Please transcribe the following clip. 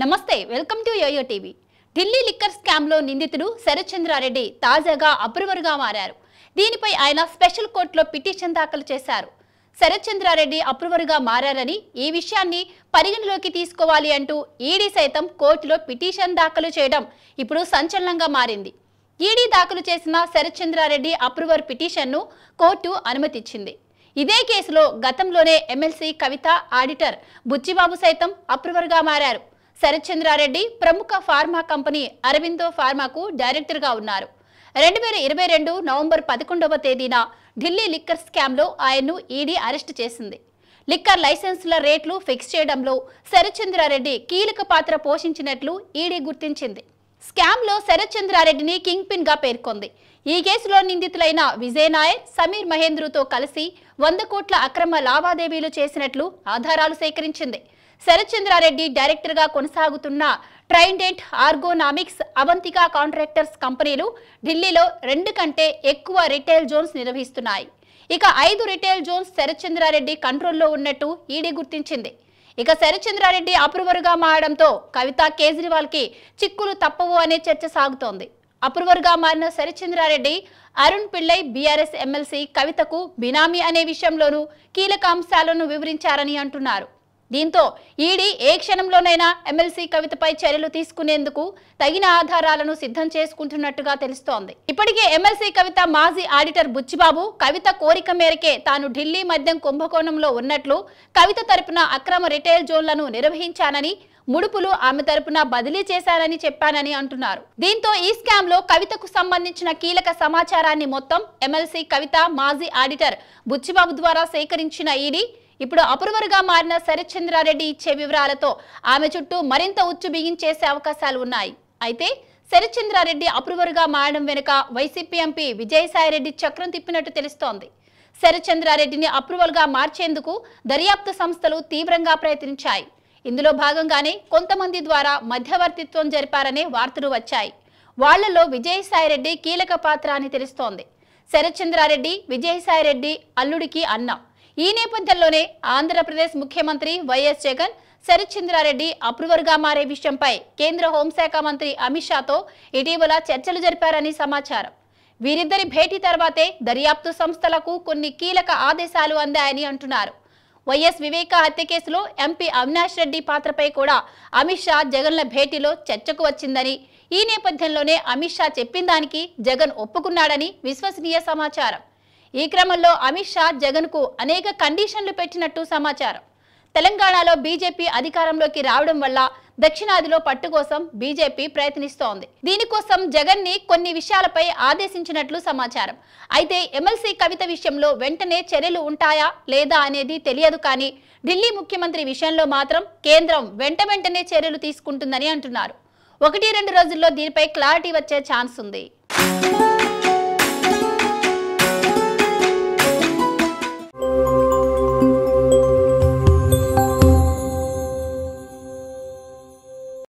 నమస్తే welcome to YoYo TV Delhi liquor స్కామ్లో నిందితుడు శరత్చంద్రారెడ్డి తాజాగా అప్రూవర్గా మారారు దీనిపై ఆయన స్పెషల్ కోర్టులో పిటిషన్ దాఖలు చేశారు శరత్చంద్రారెడ్డి అప్రూవర్గా మారారని ఈ విషయాన్ని పరిగణలోకి తీసుకోవాలి అంటూ ఈడీ సైతం కోర్టులో పిటిషన్ దాఖలు చేయడం ఇప్పుడు సంచలనంగా మారింది ఈడీ దాఖలు చేసిన శరత్చంద్రారెడ్డి అప్రూవర్ పిటిషన్ను కోర్టు అనుమతిచ్చింది ఇదే కేసులో గతంలోనే ఎమ్మెల్సీ కవిత ఆడిటర్ బుచ్చిబాబు సైతం అప్రూవర్గా మారారు శరత్చంద్రారెడ్డి ప్రముఖ ఫార్మా కంపెనీ అరవిందో ఫార్మాకు డైరెక్టర్గా ఉన్నారు రెండు వేల ఇరవై రెండు నవంబర్ పదకొండవ తేదీన ఢిల్లీ లిక్కర్ స్కామ్లో ఆయన్ను ఈడీ అరెస్టు చేసింది లిక్కర్ లైసెన్సుల రేట్లు ఫిక్స్ చేయడంలో శరత్చంద్రారెడ్డి కీలక పాత్ర పోషించినట్లు ఈడీ గుర్తించింది స్కామ్లో శరత్ చంద్రారెడ్డిని కింగ్ పిన్గా పేర్కొంది ఈ కేసులో నిందితులైన విజయ్ నాయర్ సమీర్ మహేంద్రుతో కలిసి వంద కోట్ల అక్రమ లావాదేవీలు చేసినట్లు ఆధారాలు సేకరించింది శరత్ చంద్రారెడ్డి డైరెక్టర్గా కొనసాగుతున్న ట్రైండెంట్ ఆర్గోనామిక్స్ అవంతికా కాంట్రాక్టర్స్ కంపెనీలు ఢిల్లీలో రెండు కంటే ఎక్కువ రిటైల్ జోన్స్ నిర్వహిస్తున్నాయి ఇక ఐదు రిటైల్ జోన్స్ శరత్ చంద్రారెడ్డి కంట్రోల్లో ఉన్నట్టు ఈడీ గుర్తించింది ఇక శరచంద్రారెడ్డి అప్రూవర్గా మారడంతో కవిత కేజ్రీవాల్ చిక్కులు తప్పవు అనే చర్చ సాగుతోంది అప్రూవర్గా మారిన శరచంద్రారెడ్డి అరుణ్ పిళ్ళై బీఆర్ఎస్ ఎమ్మెల్సీ కవితకు బినామీ అనే విషయంలోనూ కీలక అంశాలను వివరించారని అంటున్నారు దీంతో ఈడీ ఏ క్షణంలోనైనా ఎమ్మెల్సీ కవితపై చర్యలు తీసుకునేందుకు తగిన ఆధారాలను సిద్ధం చేసుకుంటున్నట్టుగా తెలుస్తోంది ఇప్పటికే ఎమ్మెల్సీ కవిత మాజీ ఆడిటర్ బుచ్చిబాబు కవిత కోరిక మేరకే తాను ఢిల్లీ మద్యం కుంభకోణంలో ఉన్నట్లు కవిత తరపున అక్రమ రిటైల్ జోన్లను నిర్వహించానని ముడుపులు ఆమె తరపున బదిలీ చేశారని చెప్పానని అంటున్నారు దీంతో ఈ స్కామ్ లో కవితకు సంబంధించిన కీలక సమాచారాన్ని మొత్తం ఎమ్మెల్సీ కవిత మాజీ ఆడిటర్ బుచ్చిబాబు ద్వారా సేకరించిన ఈడీ ఇప్పుడు అపురువరుగా మారిన శరత్చంద్రారెడ్డి ఇచ్చే వివరాలతో ఆమె చుట్టూ మరింత ఉచ్చు బిగించేసే అవకాశాలు ఉన్నాయి అయితే శరత్చంద్రారెడ్డి అపురువరుగా మారడం వెనుక వైసీపీ ఎంపీ విజయసాయిరెడ్డి చక్రం తిప్పినట్టు తెలుస్తోంది శరత్చంద్రారెడ్డిని అప్రూవల్గా మార్చేందుకు దర్యాప్తు సంస్థలు తీవ్రంగా ప్రయత్నించాయి ఇందులో భాగంగానే కొంతమంది ద్వారా మధ్యవర్తిత్వం జరిపారనే వార్తలు వచ్చాయి వాళ్లలో విజయసాయిరెడ్డి కీలక పాత్ర అని తెలుస్తోంది శరత్చంద్రారెడ్డి విజయసాయిరెడ్డి అల్లుడికి అన్న ఈ నేపథ్యంలోనే ఆంధ్రప్రదేశ్ ముఖ్యమంత్రి వైఎస్ జగన్ శరిచంద్రారెడ్డి అప్రూవర్గా మారే విషయంపై కేంద్ర హోంశాఖ మంత్రి అమిత్ షాతో ఇటీవల చర్చలు జరిపారని సమాచారం వీరిద్దరి భేటీ తర్వాతే దర్యాప్తు సంస్థలకు కొన్ని కీలక ఆదేశాలు అందాయని అంటున్నారు వైఎస్ వివేక హత్య కేసులో ఎంపీ అవినాష్ రెడ్డి పాత్రపై కూడా అమిత్ షా జగన్ల భేటీలో చర్చకు వచ్చిందని ఈ నేపథ్యంలోనే అమిత్ షా చెప్పిన దానికి జగన్ ఒప్పుకున్నాడని విశ్వసనీయ సమాచారం ఈ క్రమంలో అమిత్ షా జగన్కు అనేక కండిషన్లు పెట్టినట్టు సమాచారం తెలంగాణలో బీజేపీ అధికారంలోకి రావడం వల్ల దక్షిణాదిలో పట్టు కోసం బీజేపీ ప్రయత్నిస్తోంది దీనికోసం జగన్ ని కొన్ని విషయాలపై ఆదేశించినట్లు సమాచారం అయితే ఎమ్మెల్సీ కవిత విషయంలో వెంటనే చర్యలు ఉంటాయా లేదా అనేది తెలియదు కానీ ఢిల్లీ ముఖ్యమంత్రి విషయంలో మాత్రం కేంద్రం వెంట వెంటనే చర్యలు తీసుకుంటుందని అంటున్నారు ఒకటి రెండు రోజుల్లో దీనిపై క్లారిటీ వచ్చే ఛాన్స్ ఉంది